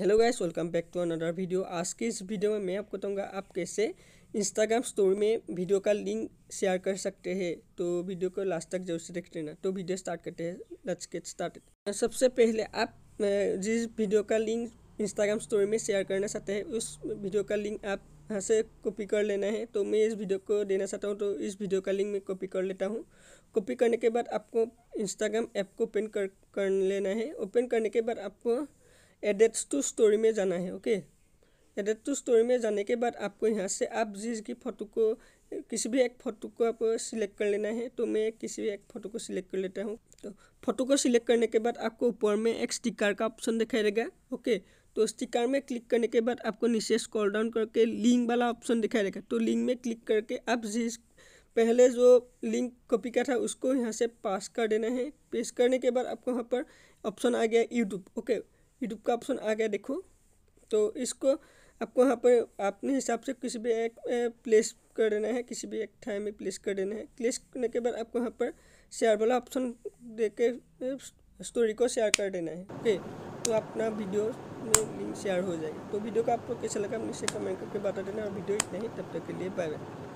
hello guys welcome back to another video आज के इस वीडियो में मैं आपको बताऊंगा आप कैसे इंस्टाग्राम स्टोरी में वीडियो का लिंक शेयर कर सकते हैं तो वीडियो को लास्ट तक जरूर से देख लेना तो वीडियो स्टार्ट करते हैं लेट्स गेट स्टार्ट सबसे पहले आप जिस वीडियो का लिंक इंस्टाग्राम स्टोरी में शेयर करना चाहते हैं उस वीडियो का लिंक आप यहाँ से कॉपी कर लेना है तो मैं इस वीडियो को देना चाहता हूँ तो इस वीडियो का लिंक मैं कॉपी कर लेता हूँ कॉपी करने के बाद आपको इंस्टाग्राम ऐप को ओपन कर कर लेना है ओपन करने के बाद आपको एडेट्स टू स्टोरी में जाना है ओके एडेट टू स्टोरी में जाने के बाद आपको यहाँ से आप जिस की फ़ोटो को किसी भी एक फ़ोटो को आपको सिलेक्ट कर लेना है तो मैं किसी भी एक फ़ोटो को सिलेक्ट कर लेता हूँ तो फ़ोटो को सिलेक्ट करने के बाद आपको ऊपर में एक स्टिकर का ऑप्शन दिखाई देगा ओके तो स्टिकर में क्लिक करने के बाद आपको नीचे स्क्रॉल डाउन करके लिंक वाला ऑप्शन दिखाई देगा तो लिंक में क्लिक करके आप जिस पहले जो लिंक कॉपी का था उसको यहाँ से पास कर देना है पेश करने के बाद आपको यहाँ पर ऑप्शन आ गया यूट्यूब ओके यूट्यूब का ऑप्शन आ गया देखो तो इसको आपको यहाँ पर अपने हिसाब से किसी भी एक प्लेस कर देना है किसी भी एक टाइम में प्लेस कर देना है प्लेस करने के बाद आपको यहाँ पर शेयर वाला ऑप्शन दे के स्टोरी को शेयर कर देना है ओके तो अपना वीडियो में लिंक शेयर हो जाएगी तो वीडियो का आपको कैसा लगा मुझसे कमेंट करके बता देना और वीडियो इतना ही तब तक के लिए बाय बाय